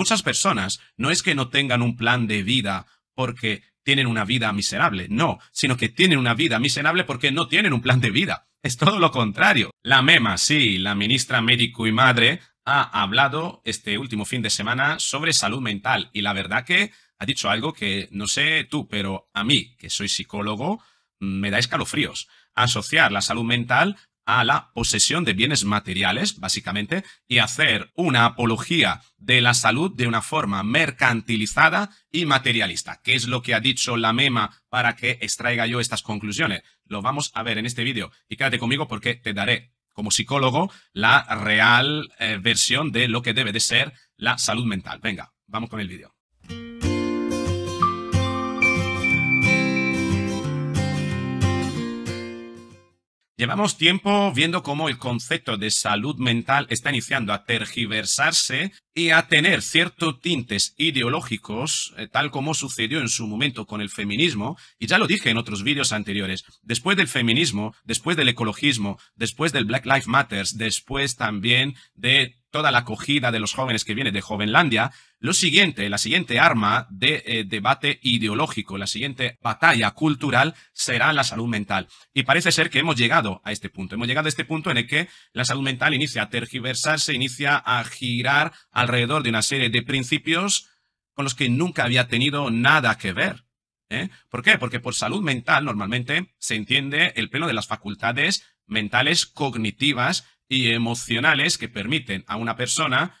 Muchas personas no es que no tengan un plan de vida porque tienen una vida miserable, no, sino que tienen una vida miserable porque no tienen un plan de vida. Es todo lo contrario. La MEMA, sí, la ministra médico y madre, ha hablado este último fin de semana sobre salud mental y la verdad que ha dicho algo que no sé tú, pero a mí, que soy psicólogo, me da escalofríos. Asociar la salud mental a la posesión de bienes materiales, básicamente, y hacer una apología de la salud de una forma mercantilizada y materialista. ¿Qué es lo que ha dicho la MEMA para que extraiga yo estas conclusiones? Lo vamos a ver en este vídeo y quédate conmigo porque te daré como psicólogo la real eh, versión de lo que debe de ser la salud mental. Venga, vamos con el vídeo. Llevamos tiempo viendo cómo el concepto de salud mental está iniciando a tergiversarse y a tener ciertos tintes ideológicos, eh, tal como sucedió en su momento con el feminismo, y ya lo dije en otros vídeos anteriores, después del feminismo, después del ecologismo, después del Black Lives Matters, después también de toda la acogida de los jóvenes que viene de Jovenlandia, lo siguiente, la siguiente arma de eh, debate ideológico, la siguiente batalla cultural será la salud mental. Y parece ser que hemos llegado a este punto. Hemos llegado a este punto en el que la salud mental inicia a tergiversarse, inicia a girar alrededor de una serie de principios con los que nunca había tenido nada que ver. ¿eh? ¿Por qué? Porque por salud mental normalmente se entiende el pleno de las facultades mentales cognitivas y emocionales que permiten a una persona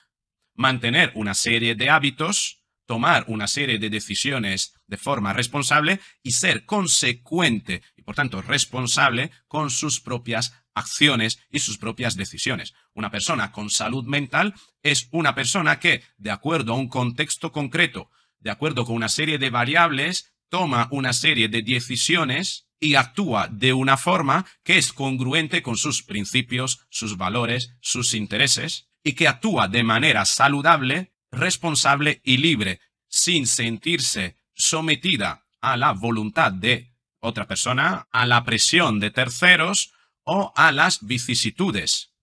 mantener una serie de hábitos, tomar una serie de decisiones de forma responsable y ser consecuente y por tanto responsable con sus propias acciones y sus propias decisiones. Una persona con salud mental es una persona que, de acuerdo a un contexto concreto, de acuerdo con una serie de variables, toma una serie de decisiones y actúa de una forma que es congruente con sus principios, sus valores, sus intereses, y que actúa de manera saludable, responsable y libre, sin sentirse sometida a la voluntad de otra persona, a la presión de terceros o a las vicisitudes.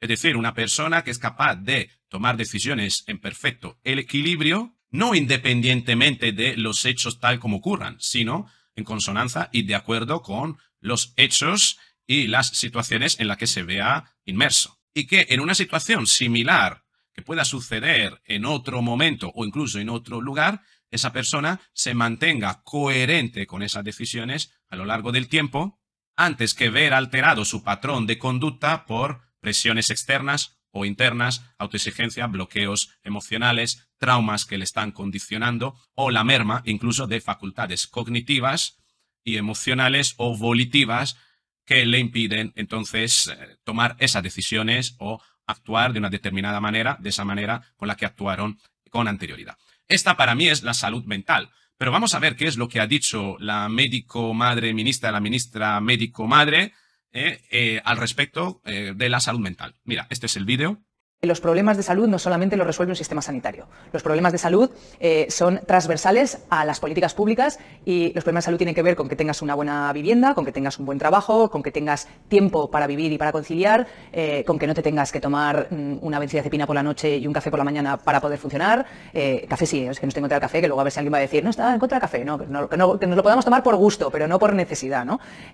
Es decir, una persona que es capaz de tomar decisiones en perfecto equilibrio, no independientemente de los hechos tal como ocurran, sino en consonancia y de acuerdo con los hechos y las situaciones en las que se vea inmerso. Y que en una situación similar que pueda suceder en otro momento o incluso en otro lugar, esa persona se mantenga coherente con esas decisiones a lo largo del tiempo, antes que ver alterado su patrón de conducta por presiones externas o internas, autoexigencia, bloqueos emocionales, traumas que le están condicionando o la merma incluso de facultades cognitivas y emocionales o volitivas que le impiden entonces eh, tomar esas decisiones o actuar de una determinada manera, de esa manera con la que actuaron con anterioridad. Esta para mí es la salud mental. Pero vamos a ver qué es lo que ha dicho la médico madre ministra, la ministra médico madre eh, eh, al respecto de la salud mental. Mira, este es el vídeo los problemas de salud no solamente los resuelve un sistema sanitario. Los problemas de salud eh, son transversales a las políticas públicas y los problemas de salud tienen que ver con que tengas una buena vivienda, con que tengas un buen trabajo, con que tengas tiempo para vivir y para conciliar, eh, con que no te tengas que tomar mm, una de cepina por la noche y un café por la mañana para poder funcionar. Eh, café sí, es que no estoy en contra del café, que luego a ver si alguien va a decir, no, está en contra del café, que, nos lo podamos tomar por gusto, pero no por necesidad.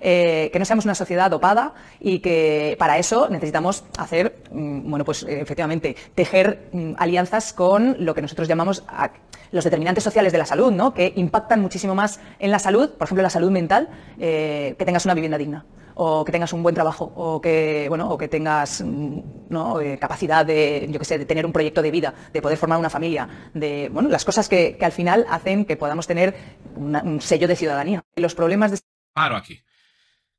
que no seamos una sociedad dopada y que para eso necesitamos hacer, mm, bueno, pues efectivamente, tejer mm, alianzas con lo que nosotros llamamos los determinantes sociales de la salud, ¿no? que impactan muchísimo más en la salud, por ejemplo, la salud mental, eh, que tengas una vivienda digna o que tengas un buen trabajo o que bueno o que tengas mm, eh, capacidad de que sé tener un proyecto de vida de poder formar una familia de bueno las cosas que, al final hacen que podamos tener un sello de ciudadanía los problemas de paro aquí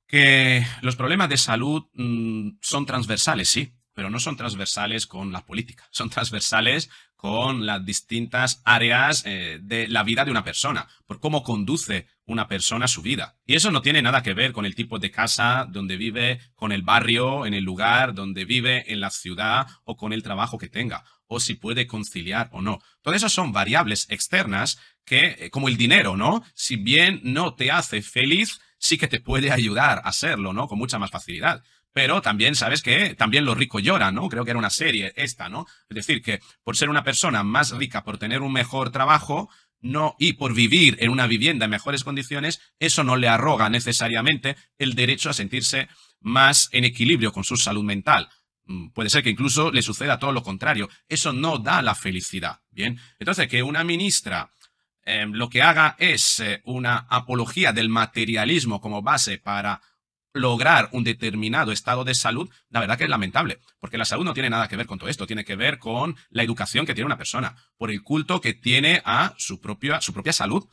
que los problemas de salud mm, son transversales sí pero no son transversales con la política, son transversales con las distintas áreas eh, de la vida de una persona, por cómo conduce una persona su vida. Y eso no tiene nada que ver con el tipo de casa donde vive, con el barrio, en el lugar donde vive, en la ciudad o con el trabajo que tenga, o si puede conciliar o no. Todo eso son variables externas que, eh, como el dinero, ¿no? Si bien no te hace feliz, sí que te puede ayudar a serlo, ¿no? Con mucha más facilidad. Pero también, ¿sabes que También los ricos lloran, ¿no? Creo que era una serie esta, ¿no? Es decir, que por ser una persona más rica, por tener un mejor trabajo, no, y por vivir en una vivienda en mejores condiciones, eso no le arroga necesariamente el derecho a sentirse más en equilibrio con su salud mental. Mm, puede ser que incluso le suceda todo lo contrario. Eso no da la felicidad. Bien, entonces que una ministra em, lo que haga es eh, una apología del materialismo como base para lograr un determinado estado de salud, la verdad que es lamentable, porque la salud no tiene nada que ver con todo esto, tiene que ver con la educación que tiene una persona, por el culto que tiene a su propia, su propia salud,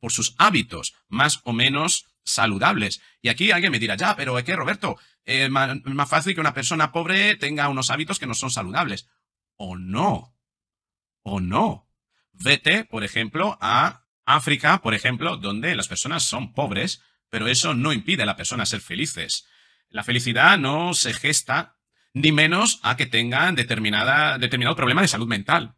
por sus hábitos más o menos saludables. Y aquí alguien me dirá, ya, pero es que, Roberto, es eh, más fácil que una persona pobre tenga unos hábitos que no son saludables. O no. O no. Vete, por ejemplo, a África, por ejemplo, donde las personas son pobres, pero eso no impide a la persona ser felices. La felicidad no se gesta, ni menos a que tengan determinada, determinado problema de salud mental.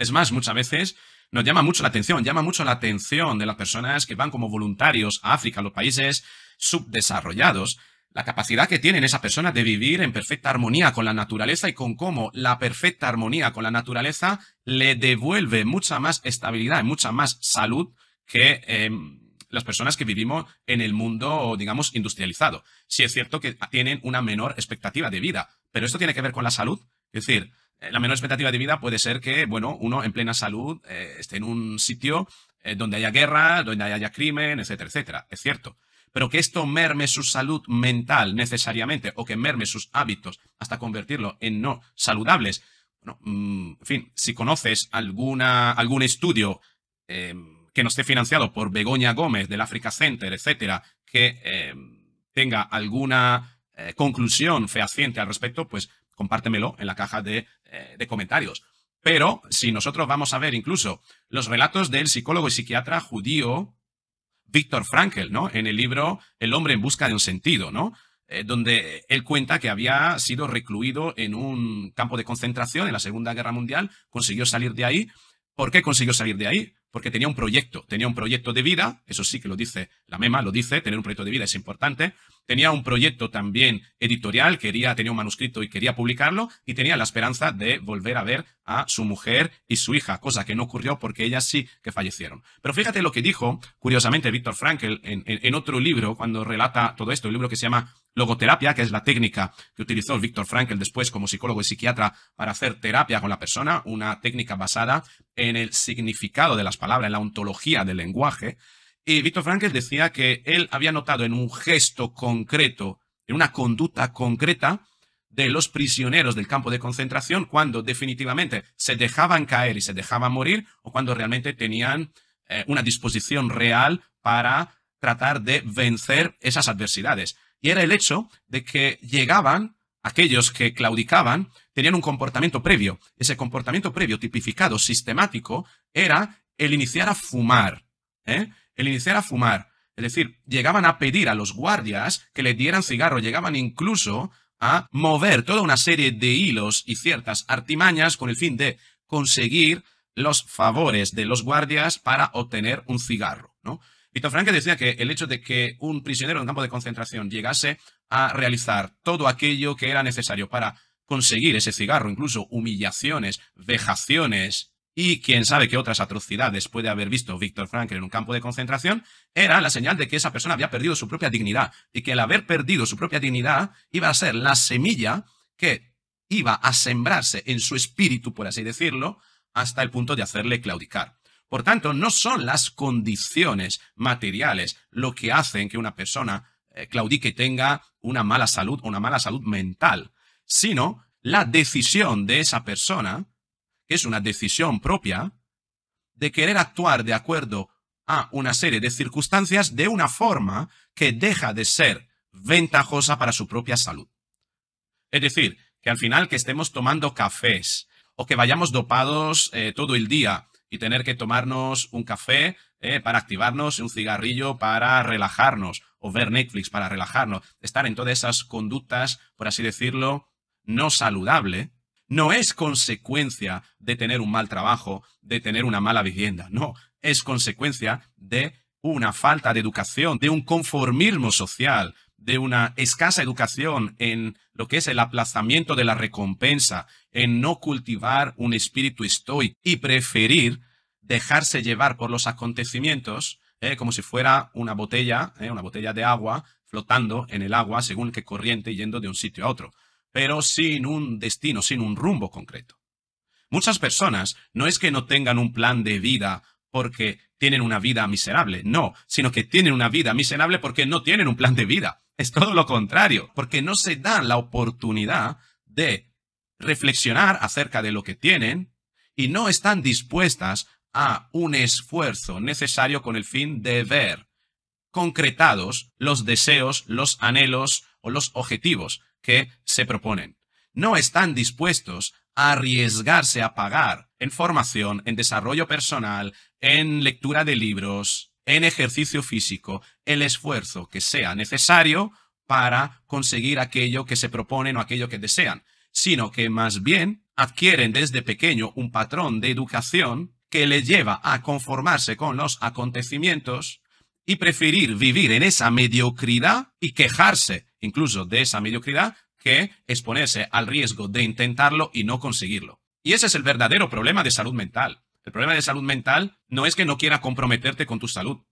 Es más, muchas veces nos llama mucho la atención, llama mucho la atención de las personas que van como voluntarios a África, a los países subdesarrollados, la capacidad que tienen esas personas de vivir en perfecta armonía con la naturaleza y con cómo la perfecta armonía con la naturaleza le devuelve mucha más estabilidad y mucha más salud que em, las personas que vivimos en el mundo, digamos, industrializado. si es cierto que tienen una menor expectativa de vida, pero esto tiene que ver con la salud. Es decir, eh, la menor expectativa de vida puede ser que, bueno, uno en plena salud eh, esté en un sitio eh, donde haya guerra, donde haya crimen, etcétera, etcétera. Es cierto. Pero que esto merme su salud mental necesariamente o que merme sus hábitos hasta convertirlo en no saludables. Bueno, mm, en fin, si conoces alguna, algún estudio em, que no esté financiado por Begoña Gómez del Africa Center, etcétera, que eh, tenga alguna eh, conclusión fehaciente al respecto, pues compártemelo en la caja eh, de, comentarios. Pero si nosotros vamos a ver incluso los relatos del psicólogo y psiquiatra judío Víctor Frankl, ¿no? En el libro El hombre en busca de un sentido, ¿no? donde él cuenta que había sido recluido en un campo de concentración en la Segunda Guerra Mundial, consiguió salir de ahí ¿Por qué consiguió salir de ahí? Porque tenía un proyecto, tenía un proyecto de vida, eso sí que lo dice la MEMA, lo dice, tener un proyecto de vida es importante, tenía un proyecto también editorial, quería, tenía un manuscrito y quería publicarlo, y tenía la esperanza de volver a ver a su mujer y su hija, cosa que no ocurrió porque ellas sí que fallecieron. Pero fíjate lo que dijo, curiosamente, Víctor Frankl en, otro libro, cuando relata todo esto, El libro que se llama Logoterapia, que es la técnica que utilizó Víctor Frankl después como psicólogo y psiquiatra para hacer terapia con la persona, una técnica basada en el significado de las palabras, en la ontología del lenguaje. Y Víctor Frankl decía que él había notado en un gesto concreto, en una conducta concreta, de los prisioneros del campo de concentración cuando definitivamente se dejaban caer y se dejaban morir o cuando realmente tenían eh, una disposición real para tratar de vencer esas adversidades y era el hecho de que llegaban aquellos que claudicaban, tenían un comportamiento previo. Ese comportamiento previo, tipificado, sistemático, era el iniciar a fumar. ¿eh? El iniciar a fumar. Es decir, llegaban a pedir a los guardias que les dieran cigarro, llegaban incluso a mover toda una serie de hilos y ciertas artimañas con el fin de conseguir los favores de los guardias para obtener un cigarro, ¿no? Víctor Franke decía que el hecho de que un prisionero en campo de concentración llegase a realizar todo aquello que era necesario para conseguir ese cigarro, incluso humillaciones, vejaciones y quién sabe qué otras atrocidades puede haber visto Víctor Frankl en un campo de concentración, era la señal de que esa persona había perdido su propia dignidad y que el haber perdido su propia dignidad iba a ser la semilla que iba a sembrarse en su espíritu, por así decirlo, hasta el punto de hacerle claudicar. Por tanto, no son las condiciones materiales lo que hacen que una persona eh, claudique tenga una mala salud o una mala salud mental, sino la decisión de esa persona, que es una decisión propia, de querer actuar de acuerdo a una serie de circunstancias de una forma que deja de ser ventajosa para su propia salud. Es decir, que al final que estemos tomando cafés o que vayamos dopados eh, todo el día y tener que tomarnos un café eh, para activarnos, un cigarrillo para relajarnos o ver Netflix para relajarnos. Estar en todas esas conductas, por así decirlo, no saludable, no es consecuencia de tener un mal trabajo, de tener una mala vivienda, no, es consecuencia de una falta de educación, de un conformismo social, de una escasa educación en lo que es el aplazamiento de la recompensa, en no cultivar un espíritu estoico y preferir dejarse llevar por los acontecimientos eh, como si fuera una botella, eh, una botella de agua flotando en el agua según qué corriente yendo de un sitio a otro, pero sin un destino, sin un rumbo concreto. Muchas personas no es que no tengan un plan de vida porque tienen una vida miserable, no, sino que tienen una vida miserable porque no tienen un plan de vida. Es todo lo contrario, porque no se dan la oportunidad de reflexionar acerca de lo que tienen y no están dispuestas a un esfuerzo necesario con el fin de ver concretados los deseos, los anhelos o los objetivos que se proponen. No están dispuestos a arriesgarse a pagar en formación, en desarrollo personal, en lectura de libros, en ejercicio físico, el esfuerzo que sea necesario para conseguir aquello que se proponen o aquello que desean, sino que más bien adquieren desde pequeño un patrón de educación que les lleva a conformarse con los acontecimientos y preferir vivir en esa mediocridad y quejarse incluso de esa mediocridad que exponerse al riesgo de intentarlo y no conseguirlo. Y ese es el verdadero problema de salud mental. El problema de salud mental no es que no quiera comprometerte con tu salud.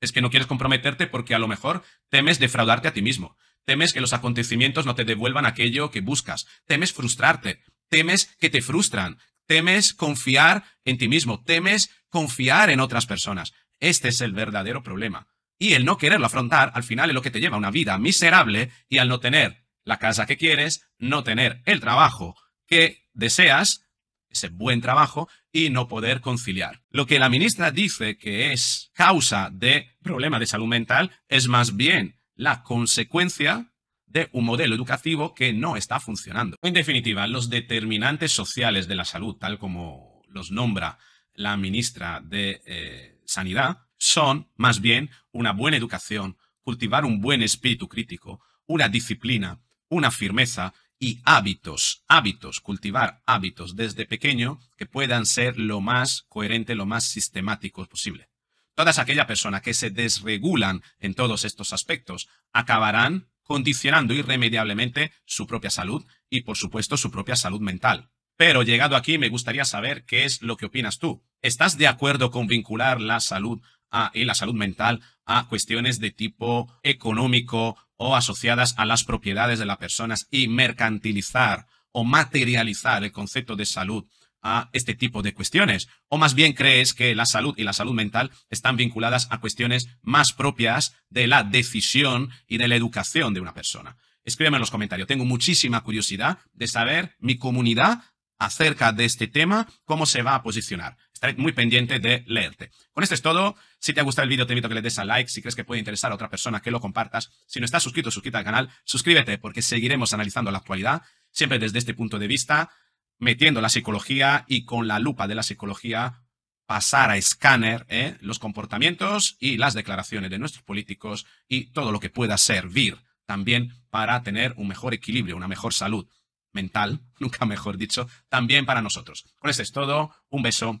Es que no quieres comprometerte porque a lo mejor temes defraudarte a ti mismo. Temes que los acontecimientos no te devuelvan aquello que buscas. Temes frustrarte. Temes que te frustran. Temes confiar en ti mismo. Temes confiar en otras personas. Este es el verdadero problema. Y el no quererlo afrontar al final es lo que te lleva a una vida miserable y al no tener la casa que quieres, no tener el trabajo que deseas, ese buen trabajo, y no poder conciliar. Lo que la ministra dice que es causa de problema de salud mental es más bien la consecuencia de un modelo educativo que no está funcionando. En definitiva, los determinantes sociales de la salud, tal como los nombra la ministra de eh, Sanidad, son más bien una buena educación, cultivar un buen espíritu crítico, una disciplina, una firmeza y hábitos, hábitos, cultivar hábitos desde pequeño que puedan ser lo más coherente, lo más sistemático posible. Todas aquellas personas que se desregulan en todos estos aspectos acabarán condicionando irremediablemente su propia salud y, por supuesto, su propia salud mental. Pero llegado aquí, me gustaría saber qué es lo que opinas tú. ¿Estás de acuerdo con vincular la salud y la salud mental a cuestiones de tipo económico, o asociadas a las propiedades de las personas y mercantilizar o materializar el concepto de salud a este tipo de cuestiones? ¿O más bien crees que la salud y la salud mental están vinculadas a cuestiones más propias de la decisión y de la educación de una persona? Escríbeme en los comentarios. Tengo muchísima curiosidad de saber mi comunidad acerca de este tema, cómo se va a posicionar. Estaré muy pendiente de leerte. Con esto es todo. Si te ha gustado el vídeo, te invito a que le des a like. Si crees que puede interesar a otra persona, que lo compartas. Si no estás suscrito, suscríbete al canal. Suscríbete porque seguiremos analizando la actualidad, siempre desde este punto de vista, metiendo la psicología y con la lupa de la psicología pasar a escáner ¿eh? los comportamientos y las declaraciones de nuestros políticos y todo lo que pueda servir también para tener un mejor equilibrio, una mejor salud mental, nunca mejor dicho, también para nosotros. Con esto es todo, un beso